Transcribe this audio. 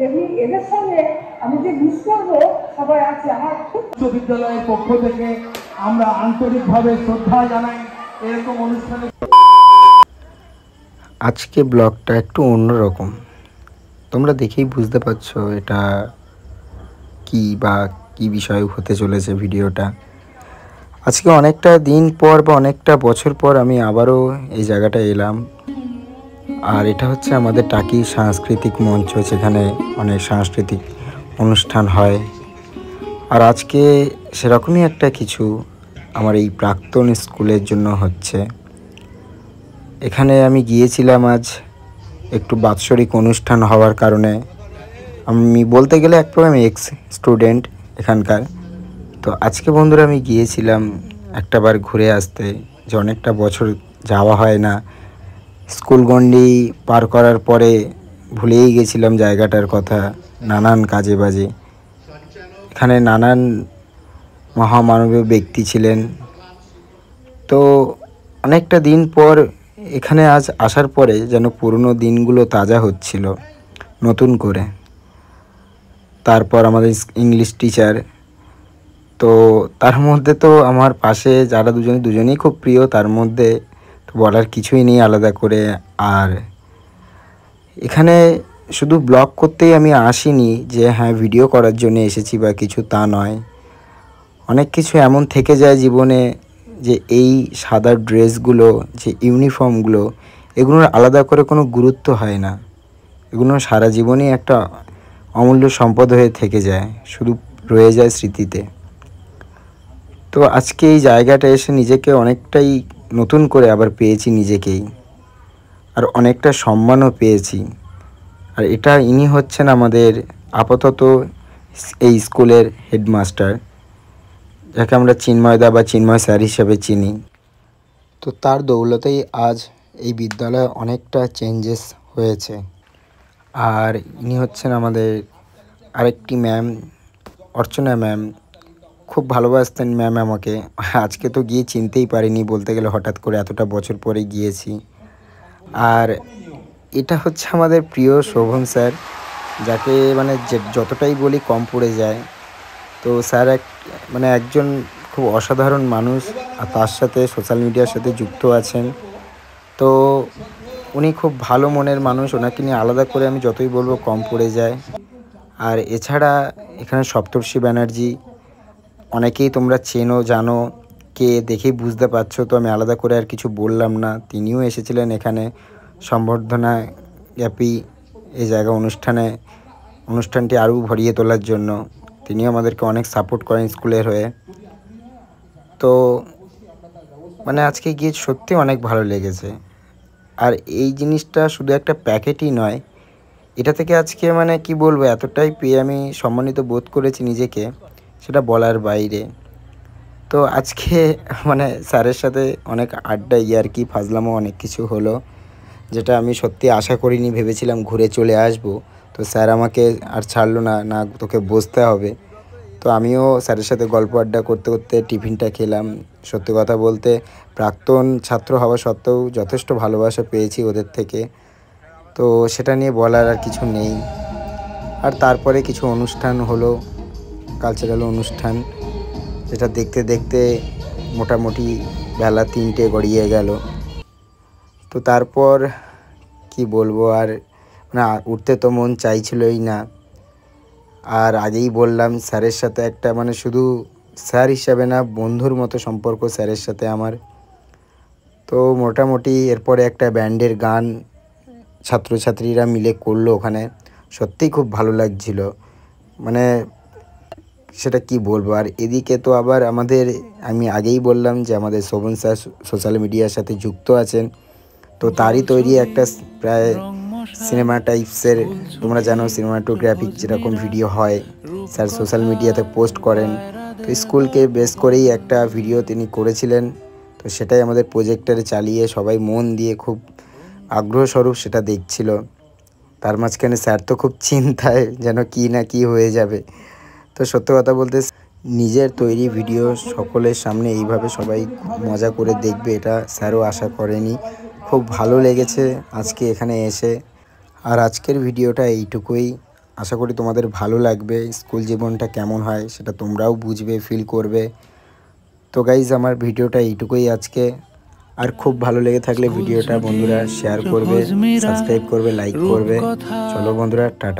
বিশ্ববিদ্যালয়ের পক্ষ থেকে আমরা আন্তরিকভাবে শ্রদ্ধা জানাই এরকম অনুষ্ঠানে আজকে ব্লগটা একটু অন্যরকম তোমরা দেখেই বুঝতে পারছো এটা কি বা কি বিষয় হতে চলেছে ভিডিওটা আজকে অনেকটা দিন পর বা অনেকটা বছর পর আমি আবারও এই জায়গাটা এলাম আর এটা হচ্ছে আমাদের টাকি সাংস্কৃতিক মঞ্চ সেখানে অনেক সাংস্কৃতিক অনুষ্ঠান হয় আর আজকে সেরকমই একটা কিছু আমার এই প্রাক্তন স্কুলের জন্য হচ্ছে এখানে আমি গিয়েছিলাম আজ একটু বাৎসরিক অনুষ্ঠান হওয়ার কারণে আমি বলতে গেলে একভাবে আমি এক্স স্টুডেন্ট এখানকার তো আজকে বন্ধুরা আমি গিয়েছিলাম একটাবার ঘুরে আসতে যে অনেকটা বছর যাওয়া হয় না স্কুল গন্ডি পার করার পরে ভুলেই গেছিলাম জায়গাটার কথা নানান কাজে বাজে এখানে নানান মহামানবীয় ব্যক্তি ছিলেন তো অনেকটা দিন পর এখানে আজ আসার পরে যেন পুরনো দিনগুলো তাজা হচ্ছিল নতুন করে তারপর আমাদের ইংলিশ টিচার তো তার মধ্যে তো আমার পাশে যারা দুজনে দুজনেই খুব প্রিয় তার মধ্যে তো বলার কিছুই নেই আলাদা করে আর এখানে শুধু ব্লগ করতেই আমি আসিনি যে হ্যাঁ ভিডিও করার জন্য এসেছি বা কিছু তা নয় অনেক কিছু এমন থেকে যায় জীবনে যে এই সাদা ড্রেসগুলো যে ইউনিফর্মগুলো এগুলোর আলাদা করে কোনো গুরুত্ব হয় না এগুলো সারা জীবনই একটা অমূল্য সম্পদ হয়ে থেকে যায় শুধু রয়ে যায় স্মৃতিতে তো আজকে এই জায়গাটা এসে নিজেকে অনেকটাই নতুন করে আবার পেয়েছি নিজেকেই আর অনেকটা সম্মানও পেয়েছি আর এটা ইনি হচ্ছেন আমাদের আপাতত এই স্কুলের হেডমাস্টার যাকে আমরা চিন্ময়দা বা চিন্ময় স্যার হিসেবে চিনি তো তার দৌলতেই আজ এই বিদ্যালয়ে অনেকটা চেঞ্জেস হয়েছে আর ইনি হচ্ছেন আমাদের আরেকটি ম্যাম অর্চনা ম্যাম খুব ভালোবাসতেন ম্যাম আমাকে আজকে তো গিয়ে চিনতেই পারিনি বলতে গেলে হঠাৎ করে এতটা বছর পরে গিয়েছি আর এটা হচ্ছে আমাদের প্রিয় শোভন স্যার যাকে মানে যতটাই বলি কম পড়ে যায় তো স্যার এক মানে একজন খুব অসাধারণ মানুষ আর তার সাথে সোশ্যাল মিডিয়ার সাথে যুক্ত আছেন তো উনি খুব ভালো মনের মানুষ ওনাকে নিয়ে আলাদা করে আমি যতই বলবো কম পড়ে যায় আর এছাড়া এখানে সপ্তর্ষি ব্যানার্জি অনেকেই তোমরা চেনো জানো কে দেখেই বুঝতে পারছো তো আমি আলাদা করে আর কিছু বললাম না তিনিও এসেছিলেন এখানে সম্বর্ধনা জ্ঞাপী এই জায়গা অনুষ্ঠানে অনুষ্ঠানটি আরও ভরিয়ে তোলার জন্য তিনিও আমাদেরকে অনেক সাপোর্ট করেন স্কুলের হয়ে তো মানে আজকে গিয়ে সত্যি অনেক ভালো লেগেছে আর এই জিনিসটা শুধু একটা প্যাকেটই নয় এটা থেকে আজকে মানে কি বলবো এতটাই পেয়ে আমি সম্মানিত বোধ করেছি নিজেকে সেটা বলার বাইরে তো আজকে মানে স্যারের সাথে অনেক আড্ডা ইয়ার কি ফাজলামও অনেক কিছু হলো যেটা আমি সত্যি আশা করিনি ভেবেছিলাম ঘুরে চলে আসব তো স্যার আমাকে আর ছাড়লো না না তোকে বসতে হবে তো আমিও স্যারের সাথে গল্প আড্ডা করতে করতে টিফিনটা খেলাম সত্যি কথা বলতে প্রাক্তন ছাত্র হওয়া সত্ত্বেও যথেষ্ট ভালোবাসা পেয়েছি ওদের থেকে তো সেটা নিয়ে বলার আর কিছু নেই আর তারপরে কিছু অনুষ্ঠান হলো কালচারাল অনুষ্ঠান যেটা দেখতে দেখতে মোটামুটি বেলা তিনটে গড়িয়ে গেল তো তারপর কি বলবো আর না উঠতে তো মন চাইছিলই না আর আগেই বললাম স্যারের সাথে একটা মানে শুধু স্যার হিসাবে না বন্ধুর মতো সম্পর্ক স্যারের সাথে আমার তো মোটামুটি এরপরে একটা ব্যান্ডের গান ছাত্রছাত্রীরা মিলে করলো ওখানে সত্যিই খুব ভালো লাগছিল মানে সেটা কি বলবো আর এদিকে তো আবার আমাদের আমি আগেই বললাম যে আমাদের শোভন স্যার সোশ্যাল মিডিয়ার সাথে যুক্ত আছেন তো তারই তৈরি একটা প্রায় সিনেমা টাইপসের তোমরা জানো সিনেমাটোগ্রাফিক যেরকম ভিডিও হয় স্যার সোশ্যাল মিডিয়াতে পোস্ট করেন তো স্কুলকে বেস করেই একটা ভিডিও তিনি করেছিলেন তো সেটাই আমাদের প্রজেক্টারে চালিয়ে সবাই মন দিয়ে খুব আগ্রহস্বরূপ সেটা দেখছিল তার মাঝখানে স্যার তো খুব চিন্তায় যেন কি না কি হয়ে যাবে তো সত্য কথা বলতে নিজের তৈরি ভিডিও সকলের সামনে এইভাবে সবাই মজা করে দেখবে এটা স্যারও আশা করেনি খুব ভালো লেগেছে আজকে এখানে এসে আর আজকের ভিডিওটা এইটুকুই আশা করি তোমাদের ভালো লাগবে স্কুল জীবনটা কেমন হয় সেটা তোমরাও বুঝবে ফিল করবে তো গাইজ আমার ভিডিওটা এইটুকুই আজকে আর খুব ভালো লেগে থাকলে ভিডিওটা বন্ধুরা শেয়ার করবে সাবস্ক্রাইব করবে লাইক করবে চলো বন্ধুরা টাটা